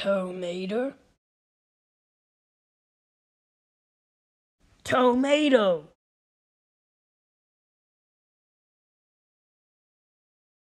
Tomato. Tomato.